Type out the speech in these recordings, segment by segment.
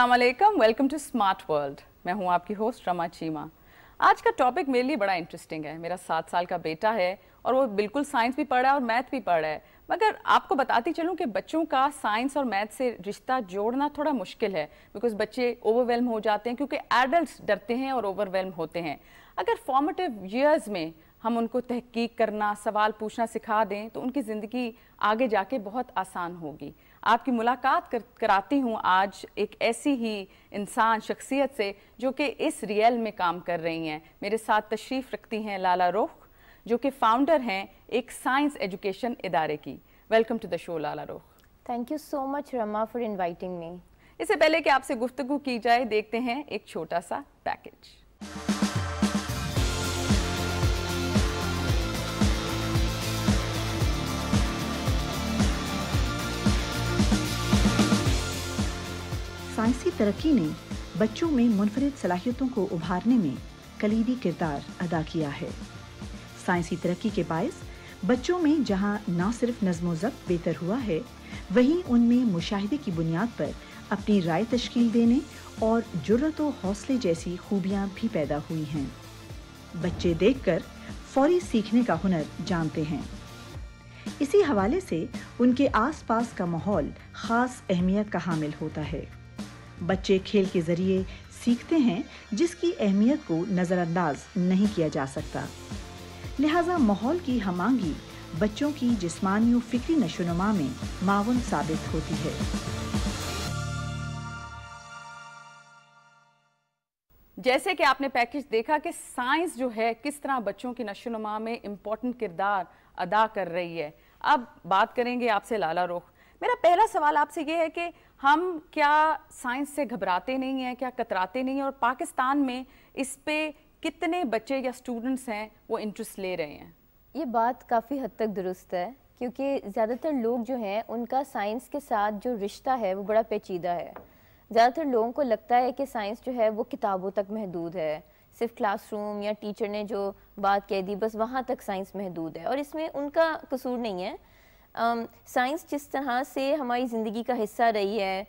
Aslam welcome to smart world मैं हूं आपकी होस्ट रमा चीमा आज का टॉपिक मेरे लिए बड़ा इंटरेस्टिंग है मेरा सात साल का बेटा है और वो बिल्कुल साइंस भी पढ़ रहा है और मैथ भी पढ़ रहा है मगर आपको बताती चलूँ कि बच्चों का साइंस और मैथ से रिश्ता जोड़ना थोड़ा मुश्किल है बिकॉज बच्चे ओवरवेलम हो जाते हैं क्योंकि एडल्ट डरते हैं और ओवरवेलम होते हैं अगर फॉर्मेटिव ईयर्स में हम उनको तहकीक करना सवाल पूछना सिखा दें तो उनकी ज़िंदगी आगे जाके बहुत आसान होगी आपकी मुलाकात कर, कराती हूँ आज एक ऐसी ही इंसान शख्सियत से जो कि इस रियल में काम कर रही हैं मेरे साथ तशरीफ़ रखती हैं लाला रोख जो कि फाउंडर हैं एक साइंस एजुकेशन इदारे की welcome to the show Lala Rukh thank you so much Rama for inviting me इससे पहले कि आपसे गुफ्तु की जाए देखते हैं एक छोटा सा पैकेज साइंसी तरक्की ने बच्चों में मुनफरद सलाहियतों को उभारने में कलीदी किरदार अदा किया है साइंसी तरक्की के बायस बच्चों में जहां ना सिर्फ नज्म ज़ब्त बेहतर हुआ है वहीं उनमें मुशाहदे की बुनियाद पर अपनी राय तश्ल देने और ज़रूरत व हौसले जैसी खूबियाँ भी पैदा हुई हैं बच्चे देख कर फौरी सीखने का हुनर जानते हैं इसी हवाले से उनके आसपास का माहौल ख़ास अहमियत का हामिल होता है बच्चे खेल के जरिए सीखते हैं जिसकी अहमियत को नज़रअंदाज नहीं किया जा सकता लिहाजा माहौल की हमांगी बच्चों की जिसमानी और फिक्री नशोनुमा में मावन साबित होती है जैसे कि आपने पैकेज देखा कि साइंस जो है किस तरह बच्चों की नशोनुमा में इम्पोर्टेंट किरदार अदा कर रही है अब बात करेंगे आपसे लाला रोख मेरा पहला सवाल आपसे ये है कि हम क्या साइंस से घबराते नहीं हैं क्या कतराते नहीं हैं और पाकिस्तान में इस पे कितने बच्चे या स्टूडेंट्स हैं वो इंटरेस्ट ले रहे हैं ये बात काफ़ी हद तक दुरुस्त है क्योंकि ज़्यादातर लोग जो हैं उनका साइंस के साथ जो रिश्ता है वो बड़ा पेचीदा है ज़्यादातर लोगों को लगता है कि साइंस जो है वो किताबों तक महदूद है सिर्फ क्लासरूम या टीचर ने जो बात कह दी बस वहाँ तक साइंस महदूद है और इसमें उनका कसूर नहीं है साइंस जिस तरह से हमारी ज़िंदगी का हिस्सा रही है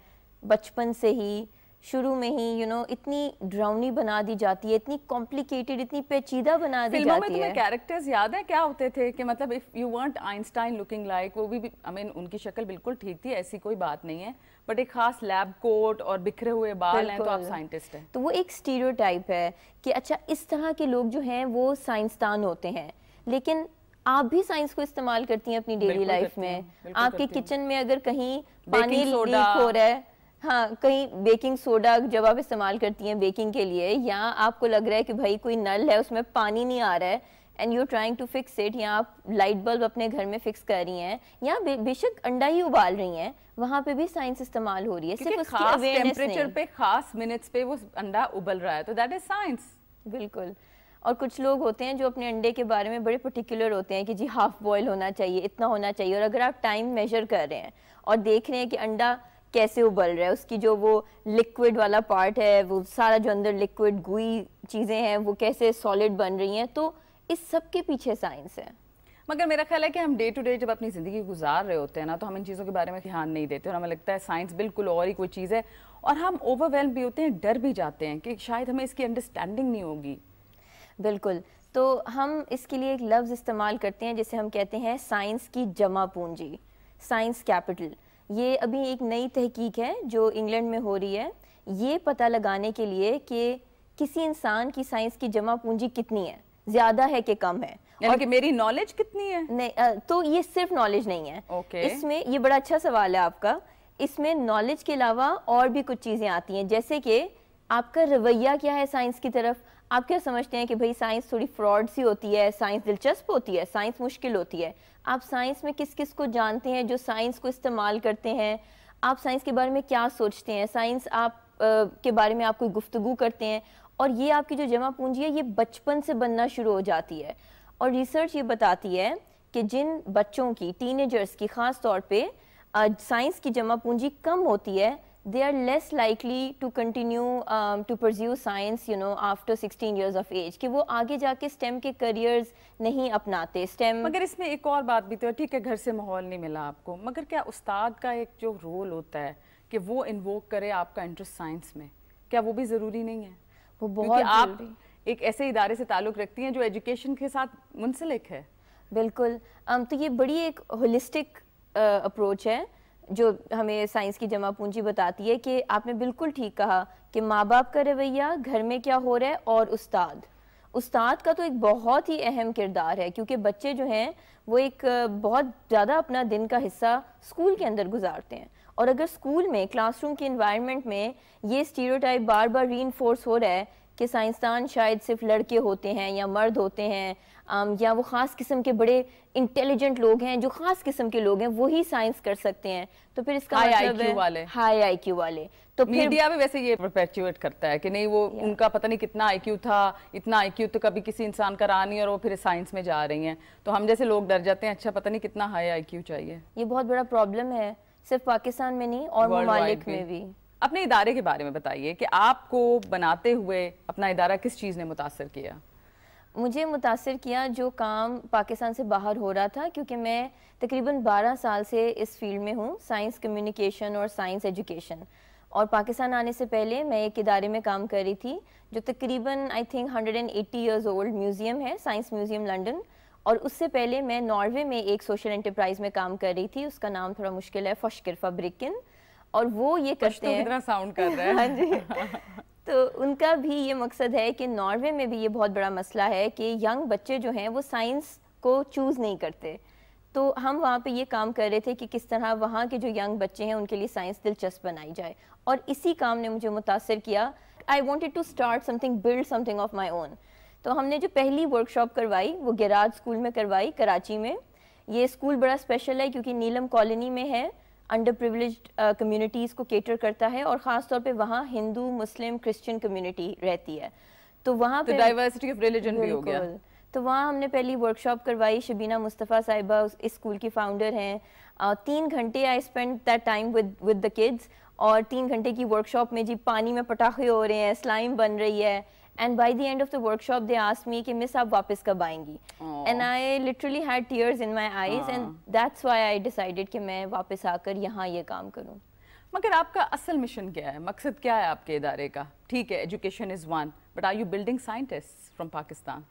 बचपन से ही शुरू में ही यू you नो know, इतनी ड्राउनी बना दी जाती है इतनी कॉम्प्लिकेटेड इतनी पेचीदा बना दी जाती में तुम्हें है कैरेक्टर्स याद है क्या होते थे कि मतलब if you want Einstein looking like वो भी आई मीन उनकी शक्ल बिल्कुल ठीक थी ऐसी कोई बात नहीं है बट एक खास लैब कोट और बिखरे हुए बाल हैं तो आप साइंटिस्ट हैं तो वो एक स्टीरियो है कि अच्छा इस तरह के लोग जो हैं वो साइंसदान होते हैं लेकिन आप भी साइंस को इस्तेमाल करती हैं अपनी डेली लाइफ में आपके किचन में अगर कहीं पानी लीक हो रहा है हाँ कहीं बेकिंग सोडा जब आप इस्तेमाल करती हैं बेकिंग के लिए या आपको लग रहा है कि भाई कोई नल है उसमें पानी नहीं आ रहा है and you trying to fix it या आप लाइट बल्ब अपने घर में फिक्स कर रही हैं या बेशक अंडा ही उबाल रही हैं वहां पे भी साइंस इस्तेमाल हो रही है सिर्फ खास टेम्परेचर पे खास मिनट्स पे वो अंडा उबल रहा है तो दैट इज साइंस बिल्कुल और कुछ लोग होते हैं जो अपने अंडे के बारे में बड़े पर्टिकुलर होते हैं कि जी हाफ बॉयल होना चाहिए इतना होना चाहिए और अगर आप टाइम मेजर कर रहे हैं और देख रहे हैं कि अंडा कैसे उबल रहा है उसकी जो वो लिक्विड वाला पार्ट है वो सारा जो अंदर लिक्विड गुई चीज़ें हैं वो कैसे सॉलिड बन रही हैं तो इस सब के पीछे साइंस है मगर मेरा ख्याल है कि हम डे टू डे जब अपनी ज़िंदगी गुजार रहे होते हैं ना तो हम इन चीज़ों के बारे में ध्यान नहीं देते और हमें लगता है साइंस बिल्कुल और ही कोई चीज़ है और हम ओवरवेलम भी होते हैं डर भी जाते हैं कि शायद हमें इसकी अंडरस्टैंडिंग नहीं होगी बिल्कुल तो हम इसके लिए एक लफ्ज़ इस्तेमाल करते हैं जिसे हम कहते हैं साइंस की जमा पूंजी साइंस कैपिटल ये अभी एक नई तहकीक है जो इंग्लैंड में हो रही है ये पता लगाने के लिए कि किसी इंसान की साइंस की जमा पूंजी कितनी है ज़्यादा है कि कम है और कि मेरी नॉलेज कितनी है नहीं तो ये सिर्फ नॉलेज नहीं है okay. इसमें ये बड़ा अच्छा सवाल है आपका इसमें नॉलेज के अलावा और भी कुछ चीज़ें आती हैं जैसे कि आपका रवैया क्या है साइंस की तरफ आप क्या समझते हैं कि भाई साइंस थोड़ी फ्रॉड सी होती है साइंस दिलचस्प होती है साइंस मुश्किल होती है आप साइंस में किस किस को जानते हैं जो साइंस को इस्तेमाल करते हैं आप साइंस के बारे में क्या सोचते हैं साइंस आप आ, के बारे में आप कोई गुफ्तु करते हैं और ये आपकी जो जमा पूंजी है ये बचपन से बनना शुरू हो जाती है और रिसर्च ये बताती है कि जिन बच्चों की टीनेजर्स की ख़ास तौर पर साइंस की जमा पूंजी कम होती है they are less likely to continue um, to pursue science you know after 16 years of age कि वो आगे जाके STEM के careers नहीं अपनाते STEM मगर इसमें एक और बात भी तो ठीक है घर से माहौल नहीं मिला आपको मगर क्या उस्ताद का एक जो रोल होता है कि वो इन्वोक करे आपका इंटरेस्ट साइंस में क्या वो भी ज़रूरी नहीं है वो बहुत आप एक ऐसे इदारे से ताल्लुक़ रखती हैं जो एजुकेशन के साथ मुंसलिक है बिल्कुल um, तो ये बड़ी एक होलिस्टिक अप्रोच uh, है जो हमें साइंस की जमा पूंजी बताती है कि आपने बिल्कुल ठीक कहा कि माँ बाप का रवैया घर में क्या हो रहा है और उस्ताद उस्ताद का तो एक बहुत ही अहम किरदार है क्योंकि बच्चे जो हैं वो एक बहुत ज़्यादा अपना दिन का हिस्सा स्कूल के अंदर गुजारते हैं और अगर स्कूल में क्लासरूम के इन्वायरमेंट में ये स्टीरियोटाइप बार बार री हो रहा है कि साइंसदान शायद सिर्फ लड़के होते हैं या मर्द होते हैं या वो ख़ास किस्म के बड़े इंटेलिजेंट लोग हैं जो ख़ास किस्म के लोग हैं वही साइंस कर सकते हैं तो फिर इसका हाई मतलब वाले हाई आईक्यू वाले तो मीडिया में वैसे ये परपेचुएट करता है कि नहीं वो उनका पता नहीं कितना आईक्यू था इतना आईक्यू तो कभी किसी इंसान का रहा नहीं और वो फिर साइंस में जा रही हैं तो हम जैसे लोग डर जाते हैं अच्छा पता नहीं कितना हाई क्यू चाहिए ये बहुत बड़ा प्रॉब्लम है सिर्फ पाकिस्तान में नहीं और ममालिक में भी अपने इदारे के बारे में बताइए कि आपको बनाते हुए अपना इदारा किस चीज़ ने मुतासर किया मुझे मुतासर किया जो काम पाकिस्तान से बाहर हो रहा था क्योंकि मैं तकरीबन 12 साल से इस फील्ड में हूँ साइंस कम्युनिकेशन और साइंस एजुकेशन और पाकिस्तान आने से पहले मैं एक इदारे में काम कर रही थी जो तकरीबन I think 180 years old museum है साइंस म्यूज़ियम लंडन और उससे पहले मैं नॉर्वे में एक सोशल इंटरप्राइज में काम कर रही थी उसका नाम थोड़ा मुश्किल है फशकर फब्रिकिन और वो ये करते हैं कितना साउंड कर रहे हैं हाँ जी तो उनका भी ये मकसद है कि नॉर्वे में भी ये बहुत बड़ा मसला है कि यंग बच्चे जो हैं वो साइंस को चूज़ नहीं करते तो हम वहाँ पे ये काम कर रहे थे कि किस तरह वहाँ के जो यंग बच्चे हैं उनके लिए साइंस दिलचस्प बनाई जाए और इसी काम ने मुझे मुतासर किया I wanted to start something build something of my own तो हमने जो पहली वर्कशॉप करवाई वो गिराज स्कूल में करवाई कराची में ये स्कूल बड़ा स्पेशल है क्योंकि नीलम कॉलोनी में है अंडर प्रिवलेज कम्यूनिटीज़ को केटर करता है और ख़ास तौर पर वहाँ हिंदू मुस्लिम क्रिश्चन कम्युनिटी रहती है तो वहाँ पर डाइवर्सिटी ऑफ रिलीजन भी हो गया तो वहाँ हमने पहली वर्कशॉप करवाई शबीना मुस्तफ़ा साहिबा इस स्कूल की फाउंडर हैं तीन घंटे I spend that time with with the kids और तीन घंटे की वर्कशॉप में जी पानी में पटाखे हो रहे हैं स्लाइम बन रही है and by the end of the workshop they ask me कि मिस आप वापस कब आएंगी and I literally had tears in my eyes and that's why I decided कि मैं वापस आकर यहाँ ये काम करूँ मगर आपका असल मिशन क्या है मकसद क्या है आपके इदारे का ठीक है education is one but are you building scientist from Pakistan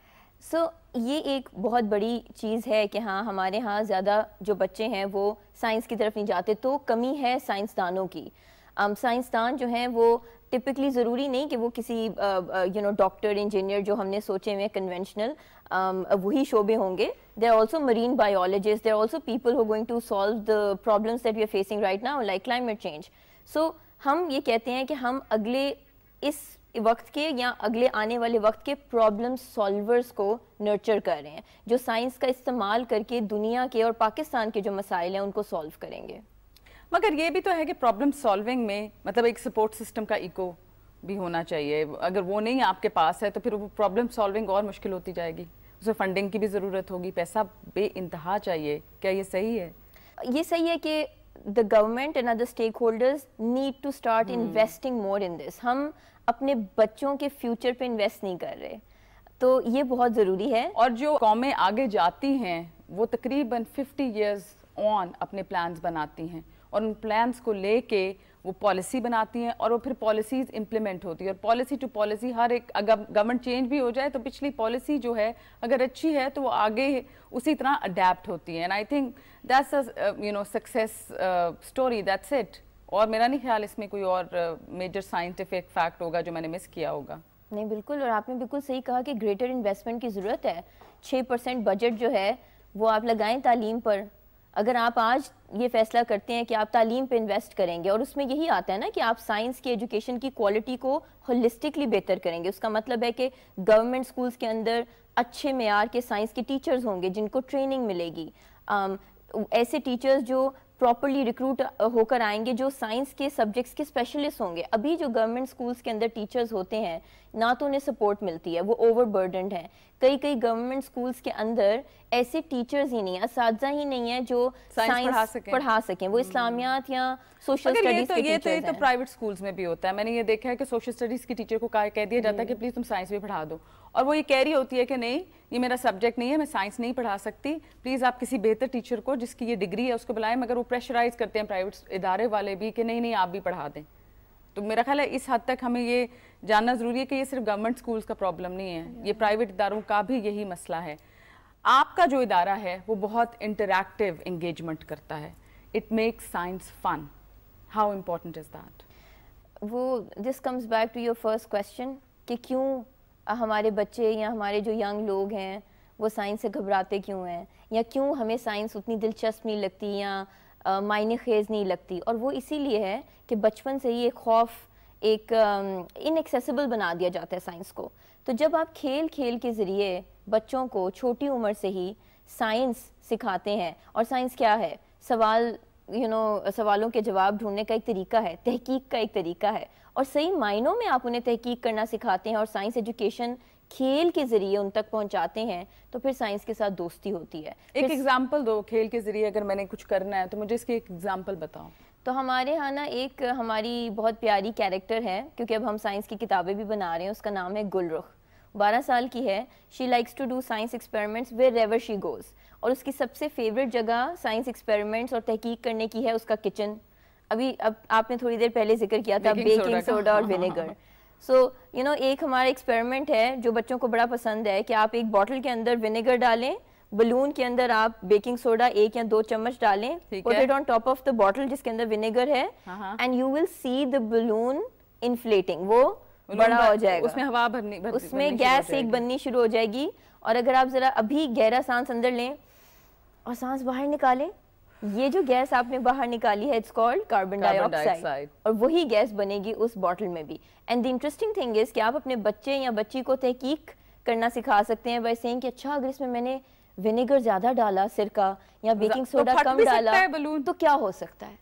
so so, ये एक बहुत बड़ी चीज़ है कि हाँ हमारे यहाँ ज़्यादा जो बच्चे हैं वो साइंस की तरफ नहीं जाते तो कमी है साइंसदानों की साइंसदान um, जो हैं वो टिपिकली ज़रूरी नहीं कि वो किसी यू नो डॉक्टर इंजीनियर जो हमने सोचे हुए कन्वेंशनल um, वही शोबे होंगे there also marine biologist there also people who going to solve the problems that we are facing right now like climate change so हम ये कहते हैं कि हम अगले इस वक्त के या अगले आने वाले वक्त के प्रॉब्लम सॉल्वर्स को नर्चर कर रहे हैं जो साइंस का इस्तेमाल करके दुनिया के और पाकिस्तान के जो मसाइल हैं उनको सॉल्व करेंगे मगर ये भी तो है कि प्रॉब्लम सॉल्विंग में मतलब एक सपोर्ट सिस्टम का इको भी होना चाहिए अगर वो नहीं आपके पास है तो फिर वो प्रॉब्लम सॉल्विंग और मुश्किल होती जाएगी उसे फंडिंग की भी ज़रूरत होगी पैसा बे इंतहा चाहिए क्या ये सही है ये सही है कि the government and other stakeholders need to start investing more in this हम अपने बच्चों के फ्यूचर पे इन्वेस्ट नहीं कर रहे तो ये बहुत ज़रूरी है और जो कौमें आगे जाती हैं वो तकरीबन 50 इयर्स ऑन अपने प्लान्स बनाती हैं और उन प्लान्स को लेके वो पॉलिसी बनाती हैं और वो फिर पॉलिसीज इम्प्लीमेंट होती है और पॉलिसी टू पॉलिसी हर एक अगर गवर्नमेंट चेंज भी हो जाए तो पिछली पॉलिसी जो है अगर अच्छी है तो वो आगे उसी तरह अडेप्ट होती है and I think that's you know success story that's it और मेरा नहीं ख्याल इसमें कोई और मेजर साइंटिफिक फैक्ट होगा जो मैंने मिस किया होगा नहीं बिल्कुल और आपने बिल्कुल सही कहा कि ग्रेटर इन्वेस्टमेंट की ज़रूरत है छः परसेंट बजट जो है वो आप लगाएं तालीम पर अगर आप आज ये फैसला करते हैं कि आप तालीम पे इन्वेस्ट करेंगे और उसमें यही आता है ना कि आप साइंस की एजुकेशन की क्वालिटी को होलिस्टिकली बेहतर करेंगे उसका मतलब है कि गवर्नमेंट स्कूल्स के अंदर अच्छे मैार के साइंस के टीचर्स होंगे जिनको ट्रेनिंग मिलेगी um, ऐसे टीचर्स जो प्रॉपरली रिक्रूट होकर आएंगे जो साइंस के सब्जेक्ट्स के स्पेशलिस्ट होंगे अभी जो गवर्नमेंट स्कूल्स के अंदर टीचर्स होते हैं ना तो उन्हें सपोर्ट मिलती है वो ओवरबर्डनड हैं कई कई गवर्नमेंट स्कूल्स के अंदर ऐसे टीचर्स ही नहीं है इस ही नहीं है जो साइंस पढ़ा सकें पढ़ा सकें वो हम्म। इस्लामियात या सोशल स्टडीज तो ये तो ये तो प्राइवेट स्कूल्स में भी होता है मैंने ये देखा है कि सोशल स्टडीज की टीचर को कह दिया जाता है कि प्लीज़ हम्म। तुम साइंस भी पढ़ा दो और वो ये कह रही होती है कि नहीं ये मेरा सब्जेक्ट नहीं है मैं साइंस नहीं पढ़ा सकती प्लीज़ आप किसी बेहतर टीचर को जिसकी ये डिग्री है उसको बुलाएं मगर वो प्रेशराइज करते हैं प्राइवेट इदारे वाले भी कि नहीं नहीं आप भी पढ़ा दें तो मेरा ख्याल है इस हद तक हमें ये जानना ज़रूरी है कि ये सिर्फ गवर्नमेंट स्कूल्स का प्रॉब्लम नहीं है ये प्राइवेट इदारों का भी यही मसला है आपका जो इदारा है वो बहुत इंटरक्टिव इंगेजमेंट करता है it makes science fun how important is that वो this comes back to your first question कि क्यों हमारे बच्चे या हमारे जो यंग लोग हैं वो साइंस से घबराते क्यों हैं या क्यों हमें साइंस उतनी दिलचस्प नहीं लगती या मायने खेज नहीं लगती और वो इसीलिए है कि बचपन से ही एक खौफ एक इनएक्सेसिबल बना दिया जाता है साइंस को तो जब आप खेल खेल के ज़रिए बच्चों को छोटी उम्र से ही साइंस सिखाते हैं और साइंस क्या है सवाल यू you नो know, सवालों के जवाब ढूंढने का एक तरीका है तहकीक का एक तरीका है और सही मायनों में आप उन्हें तहकीक करना सिखाते हैं और साइंस एजुकेशन खेल के जरिए उन तक पहुंचाते हैं तो फिर साइंस के साथ दोस्ती होती है एक एग्जांपल दो खेल के जरिए अगर मैंने कुछ करना है तो मुझे इसकी एक एग्जांपल बताओ तो हमारे यहाँ ना एक हमारी बहुत प्यारी कैरेक्टर है क्योंकि अब हम साइंस की किताबें भी बना रहे हैं उसका नाम है गुलरुख बारह साल की है she likes to do science experiments wherever she goes और उसकी सबसे फेवरेट जगह साइंस एक्सपेरिमेंट्स और तहकीक करने की है उसका किचन अभी अब आपने थोड़ी देर पहले जिक्र किया था बेकिंग सोडा और विनेगर हाँ।, हाँ, हाँ सो यू नो एक हमारा एक्सपेरिमेंट है जो बच्चों को बड़ा पसंद है कि आप एक बॉटल के अंदर विनेगर डालें बलून के अंदर आप बेकिंग सोडा एक या दो चम्मच डालें put it on top of the bottle जिसके अंदर विनेगर है and you will see the balloon inflating वो बड़ा हो जाएगा उसमें हवा भरनी भर, उसमें गैस एक बननी शुरू हो जाएगी और अगर आप जरा अभी गहरा सांस अंदर लें और सांस बाहर निकालें ये जो गैस आपने बाहर निकाली है इट्स कॉल्ड कार्बन डाइऑक्साइड और वही गैस बनेगी उस बॉटल में भी and the interesting thing is कि आप अपने बच्चे या बच्ची को तहकीक करना सिखा सकते हैं बाई सेइंग कि अच्छा अगर इसमें मैंने विनेगर ज्यादा डाला सिरका या बेकिंग सोडा तो कम डाला बलून तो क्या हो सकता है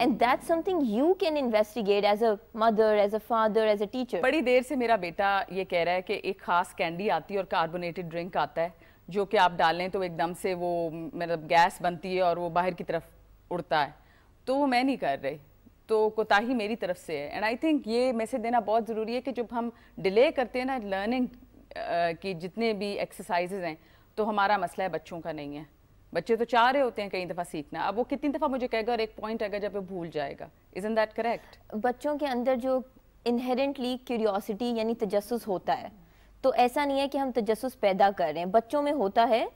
and that's something you can investigate as a mother as a father as a teacher बड़ी देर से मेरा बेटा ये कह रहा है कि एक खास कैंडी आती है और कार्बोनेटेड ड्रिंक आता है जो कि आप डालें तो एकदम से वो मतलब गैस बनती है और वो बाहर की तरफ उड़ता है तो वो मैं नहीं कर रही तो कोताही मेरी तरफ से है एंड आई थिंक ये मैसेज देना बहुत ज़रूरी है कि जब हम डिले करते हैं ना लर्निंग की जितने भी एक्सरसाइजेज हैं तो हमारा मसला है बच्चों का नहीं है बच्चे तो चाह रहे होते हैं कई दफ़ा सीखना अब वो कितनी दफ़ा मुझे कहेगा और एक पॉइंट आएगा जब वो भूल जाएगा इज इन दैट करेक्ट बच्चों के अंदर जो इनहेरेंटली क्यूरियोसिटी यानी तजस होता है तो ऐसा नहीं है कि हम तजस पैदा कर रहे हैं बच्चों में होता है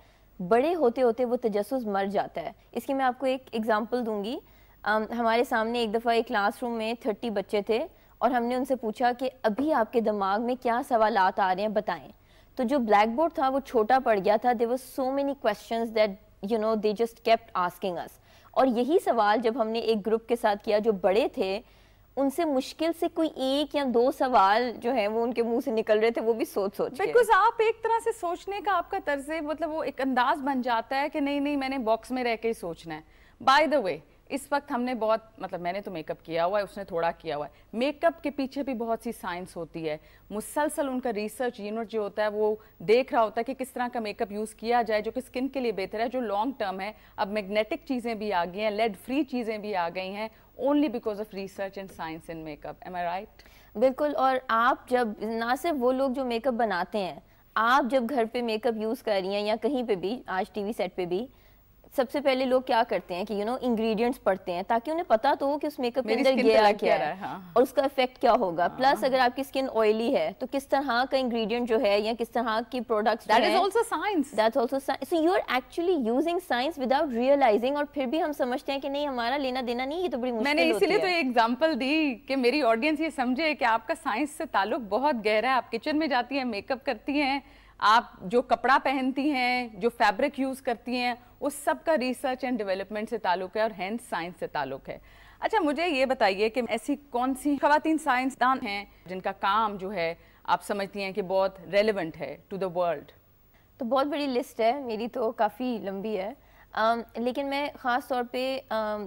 बड़े होते होते वो तजस मर जाता है इसकी मैं आपको एक एग्ज़ाम्पल दूंगी आ, हमारे सामने एक दफ़ा एक क्लासरूम में थर्टी बच्चे थे और हमने उनसे पूछा कि अभी आपके दिमाग में क्या सवाल आ रहे हैं बताएं तो जो ब्लैक बोर्ड था वो छोटा पड़ गया था there so many question that you know they just kept asking us और यही सवाल जब हमने एक ग्रुप के साथ किया जो बड़े थे उनसे मुश्किल से कोई एक या दो सवाल जो है वो उनके मुंह से निकल रहे थे वो भी सोच सोच बिकॉज आप एक तरह से सोचने का आपका तर्ज मतलब वो एक अंदाज बन जाता है कि नहीं नहीं मैंने बॉक्स में रह के ही सोचना है बाय द वे इस वक्त हमने बहुत मतलब मैंने तो मेकअप किया हुआ है उसने थोड़ा किया हुआ है मेकअप के पीछे भी बहुत सी साइंस होती है मुसलसल उनका रिसर्च यूनिट जो होता है वो देख रहा होता है कि किस तरह का मेकअप यूज़ किया जाए जो कि स्किन के लिए बेहतर है जो लॉन्ग टर्म है अब मैग्नेटिक चीज़ें भी आ गई हैं लेड फ्री चीज़ें भी आ गई हैं only because of research and science in makeup am I right बिल्कुल और आप जब ना सिर्फ वो लोग जो मेकअप बनाते हैं आप जब घर पे मेकअप यूज़ कर रही हैं या कहीं पे भी आज टीवी सेट पे भी सबसे पहले लोग क्या करते हैं कि यू नो इंग्रेडिएंट्स पढ़ते हैं ताकि उन्हें पता तो हो कि उस मेकअप के अंदर गया क्या है हाँ। और उसका इफेक्ट क्या होगा प्लस हाँ। अगर आपकी स्किन ऑयली है तो किस तरह का इंग्रेडिएंट जो है या किस तरह की products that is also science that's also science so you are actually using science without realizing और फिर भी हम समझते हैं कि नहीं हमारा लेना देना नहीं ये तो बड़ी मुश्किल मैंने इसीलिए तो एग्जांपल दी कि मेरी ऑडियंस ये समझे कि आपका साइंस से ताल्लुक बहुत गहरा है आप किचन में जाती हैं मेकअप करती हैं आप जो कपड़ा पहनती हैं जो फैब्रिक यूज़ करती हैं उस सब का रिसर्च एंड डेवलपमेंट से ताल्लुक है और हैंड साइंस से ताल्लुक है अच्छा मुझे ये बताइए कि ऐसी कौन सी खातन साइंसदान हैं जिनका काम जो है आप समझती हैं कि बहुत रेलिवेंट है टू द वर्ल्ड तो बहुत बड़ी लिस्ट है मेरी तो काफ़ी लंबी है आम, लेकिन मैं ख़ास तौर पे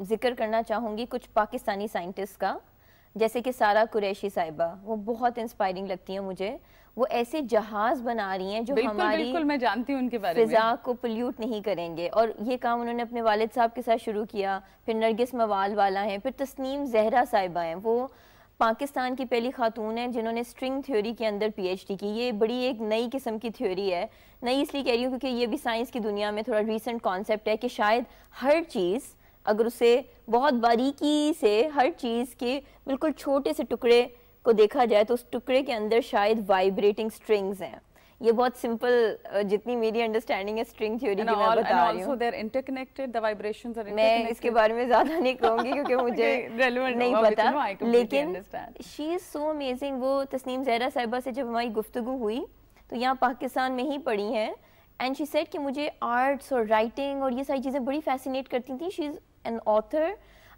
जिक्र करना चाहूँगी कुछ पाकिस्तानी साइंटिस्ट का जैसे कि सारा कुरैशी साहिबा वो बहुत इंस्पायरिंग लगती हैं मुझे वो ऐसे जहाज बना रही हैं जो बिल्कुल, हमारी बिल्कुल मैं जानती हूँ उनके बारे फिजा को पोल्यूट नहीं करेंगे और ये काम उन्होंने अपने वालिद साहब के साथ शुरू किया फिर नरगिस मवाल वाला है फिर तस्नीम जहरा साहिबा हैं वो पाकिस्तान की पहली खातून है जिन्होंने स्ट्रिंग थ्योरी के अंदर पीएचडी की ये बड़ी एक नई किस्म की थ्योरी है नई इसलिए कह रही हूँ क्योंकि ये भी साइंस की दुनिया में थोड़ा रिसेंट कॉन्सेप्ट है कि शायद हर चीज़ अगर उसे बहुत बारीकी से हर चीज़ के बिल्कुल छोटे से टुकड़े को देखा जाए तो उस टुकड़े के अंदर शायद वाइब्रेटिंग स्ट्रिंग्स हैं ये बहुत सिंपल जितनी मेरी अंडरस्टैंडिंग है स्ट्रिंग थ्योरी की मैं बता रही हूँ इंटरकनेक्टेड द वाइब्रेशंस आर मैं इसके बारे में ज्यादा नहीं कहूंगी क्योंकि मुझे okay, नहीं पता लेकिन शी इज सो अमेजिंग वो तस्नीम जहरा साहिबा से जब हमारी गुफ्तगु हुई तो यहाँ पाकिस्तान में ही पढ़ी हैं एंड शी सेट कि मुझे आर्ट्स और राइटिंग और ये सारी चीज़ें बड़ी फैसिनेट करती थी she is an author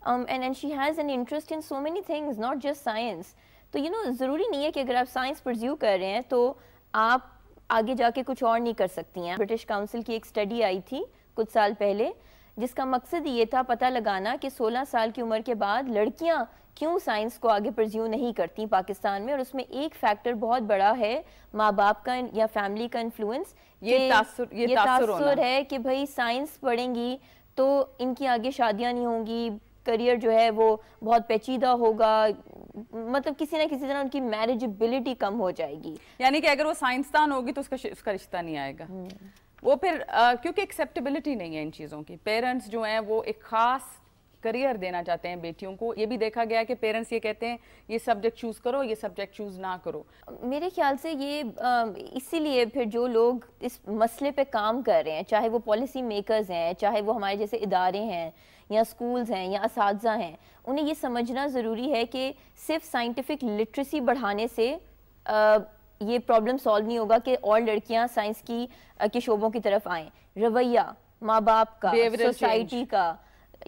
and and she has an interest in so many things not just science तो यू you नो know, ज़रूरी नहीं है कि अगर आप साइंस प्रज्यू कर रहे हैं तो आप आगे जाके कुछ और नहीं कर सकती हैं ब्रिटिश काउंसिल की एक स्टडी आई थी कुछ साल पहले जिसका मकसद ये था पता लगाना कि 16 साल की उम्र के बाद लड़कियां क्यों साइंस को आगे प्रज्यू नहीं करती पाकिस्तान में और उसमें एक फैक्टर बहुत बड़ा है माँ बाप का या फैमिली का इन्फ्लुएंस ये तासुर, ये, ये तासुर है कि भाई साइंस पढ़ेंगी तो इनकी आगे शादियां नहीं होंगी करियर जो है वो बहुत पेचीदा होगा मतलब किसी ना किसी तरह उनकी मैरिजिलिटी कम हो जाएगी यानी कि अगर वो साइंसदान होगी तो उसका उसका रिश्ता नहीं आएगा हम्म। वो फिर क्योंकि एक्सेप्टेबिलिटी नहीं है इन चीज़ों की पेरेंट्स जो हैं वो एक ख़ास करियर देना चाहते हैं बेटियों को ये भी देखा गया कि पेरेंट्स ये कहते हैं ये सब्जेक्ट चूज़ करो ये सब्जेक्ट चूज़ ना करो मेरे ख्याल से ये इसीलिए फिर जो लोग इस मसले पे काम कर रहे हैं चाहे वो पॉलिसी मेकर्स हैं चाहे वो हमारे जैसे इदारे हैं या स्कूल्स हैं या इस हैं उन्हें ये समझना ज़रूरी है कि सिर्फ साइंटिफिक लिटरेसी बढ़ाने से आ, ये प्रॉब्लम सॉल्व नहीं होगा कि और लड़कियां साइंस की के शोबों की तरफ आएँ रवैया माँ बाप का सोसाइटी का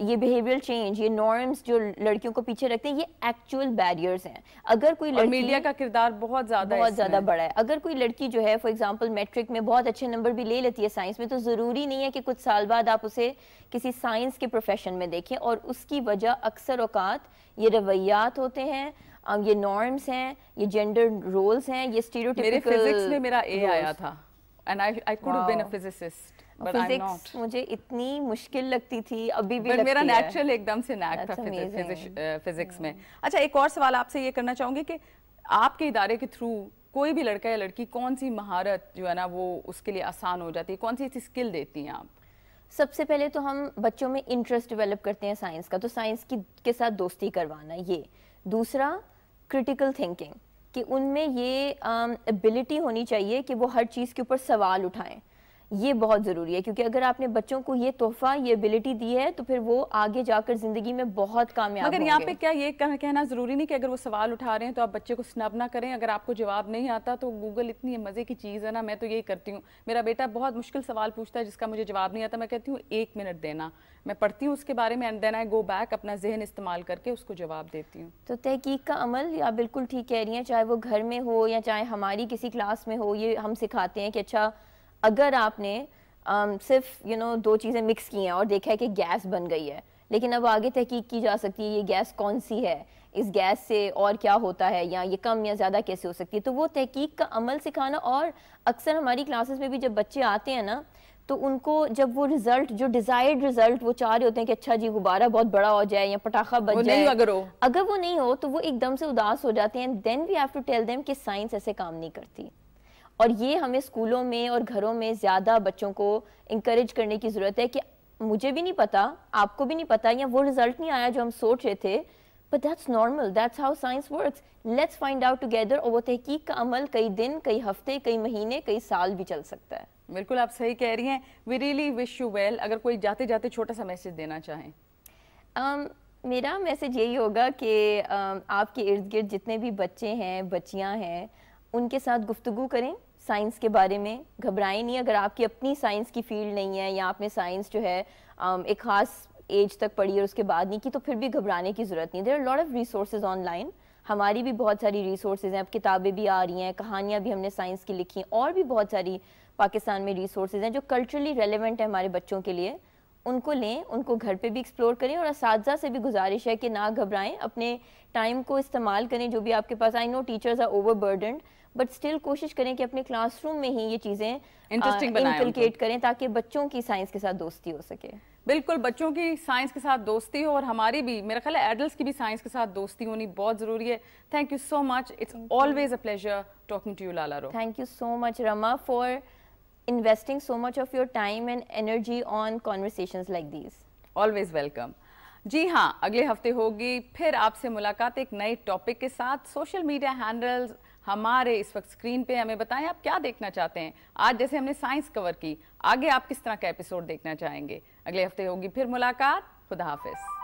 ये बिहेवियर चेंज ये नॉर्म्स जो लड़कियों को पीछे रखते हैं ये एक्चुअल बैरियर्स हैं अगर कोई लड़की मीडिया का किरदार बहुत ज्यादा बहुत ज्यादा बड़ा है अगर कोई लड़की जो है फॉर एग्जाम्पल मेट्रिक में बहुत अच्छे नंबर भी ले लेती है साइंस में तो जरूरी नहीं है कि कुछ साल बाद आप उसे किसी साइंस के प्रोफेशन में देखें और उसकी वजह अक्सर अवकात ये रवैयात होते हैं ये नॉर्म्स हैं ये जेंडर रोल्स हैं ये स्टीरियोटिपिकल मेरे फिजिक्स में मेरा ए आया था and I I could have been a physicist but मुझे इतनी मुश्किल लगती थी अभी भी लगती मेरा नेचुरल एकदम से नैक था फिजिक्स uh, में अच्छा एक और सवाल आपसे ये करना चाहूंगी कि आपके इदारे के थ्रू कोई भी लड़का या लड़की कौन सी महारत जो है ना वो उसके लिए आसान हो जाती है कौन सी ऐसी स्किल देती हैं आप सबसे पहले तो हम बच्चों में इंटरेस्ट डेवलप करते हैं साइंस का तो साइंस की के साथ दोस्ती करवाना ये दूसरा क्रिटिकल थिंकिंग कि उनमें ये एबिलिटी होनी चाहिए कि वो हर चीज़ के ऊपर सवाल उठाएं ये बहुत ज़रूरी है क्योंकि अगर आपने बच्चों को ये तोहफा ये एबिलिटी दी है तो फिर वो आगे जाकर ज़िंदगी में बहुत कामयाब मगर यहाँ पे क्या ये कहना ज़रूरी नहीं कि अगर वो सवाल उठा रहे हैं तो आप बच्चे को स्नब ना करें अगर आपको जवाब नहीं आता तो गूगल इतनी मज़े की चीज़ है ना मैं तो यही करती हूँ मेरा बेटा बहुत मुश्किल सवाल पूछता है जिसका मुझे जवाब नहीं आता मैं कहती हूँ एक मिनट देना मैं पढ़ती हूँ उसके बारे में and then I go back अपना जहन इस्तेमाल करके उसको जवाब देती हूँ तो तहकीक का अमल आप बिल्कुल ठीक कह रही हैं चाहे वो घर में हो या चाहे हमारी किसी क्लास में हो ये हम सिखाते हैं कि अच्छा अगर आपने um, सिर्फ यू you नो know, दो चीज़ें मिक्स की हैं और देखा है कि गैस बन गई है लेकिन अब आगे तहकीक की जा सकती है ये गैस कौन सी है इस गैस से और क्या होता है या ये कम या ज़्यादा कैसे हो सकती है तो वो तहकीक का अमल सिखाना और अक्सर हमारी क्लासेस में भी जब बच्चे आते हैं ना तो उनको जब वो रिजल्ट जो डिजायर्ड रिजल्ट वो चाह रहे होते हैं कि अच्छा जी गुब्बारा बहुत बड़ा हो जाए या पटाखा बन जाए अगर हो अगर वो नहीं हो तो वो एकदम से उदास हो जाते हैं then we have to tell them कि साइंस ऐसे काम नहीं करती और ये हमें स्कूलों में और घरों में ज़्यादा बच्चों को इंक्रेज करने की ज़रूरत है कि मुझे भी नहीं पता आपको भी नहीं पता या वो रिजल्ट नहीं आया जो हम सोच रहे थे but that's normal that's how science work let's find out together और वो तहकीक का अमल कई दिन कई हफ्ते कई महीने कई साल भी चल सकता है बिल्कुल आप सही कह रही हैं we really wish you well अगर कोई जाते जाते छोटा सा मैसेज देना चाहें um, मेरा मैसेज यही होगा कि uh, आपके इर्द गिर्द जितने भी बच्चे हैं बच्चियाँ हैं उनके साथ गुफ्तु करें साइंस के बारे में घबराएं नहीं अगर आपकी अपनी साइंस की फील्ड नहीं है या आपने साइंस जो है एक ख़ास एज तक पढ़ी और उसके बाद नहीं की तो फिर भी घबराने की ज़रूरत नहीं there are lot of resources online हमारी भी बहुत सारी रिसोर्सेज हैं अब किताबें भी आ रही हैं कहानियाँ भी हमने साइंस की लिखी हैं और भी बहुत सारी पाकिस्तान में रिसोर्सेज हैं जो कल्चरली रेलिवेंट है हमारे बच्चों के लिए उनको लें उनको घर पे भी एक्सप्लोर करें और से भी गुजारिश है कि ना घबराएं अपने टाइम को इस्तेमाल करें जो भी आपके पास I know teachers are overburdened but still कोशिश करें कि अपने क्लासरूम में ही ये चीज़ें इंटरेस्टिंग इंकलकेट करें ताकि बच्चों की साइंस के साथ दोस्ती हो सके बिल्कुल बच्चों की साइंस के साथ दोस्ती हो और हमारी भी मेरा ख्याल है एडल्ट की भी साइंस के साथ दोस्ती होनी बहुत ज़रूरी है thank you so much it's always a pleasure talking to you Lala Rukh thank you so much Rama for investing so much of your time and energy on conversation like these always welcome ji हाँ अगले हफ्ते होगी फिर आपसे मुलाकात एक नए टॉपिक के साथ सोशल मीडिया हैंडल्स हमारे इस वक्त स्क्रीन पे हमें बताएं आप क्या देखना चाहते हैं आज जैसे हमने साइंस कवर की आगे आप किस तरह का एपिसोड देखना चाहेंगे अगले हफ्ते होगी फिर मुलाकात खुदा हाफिज़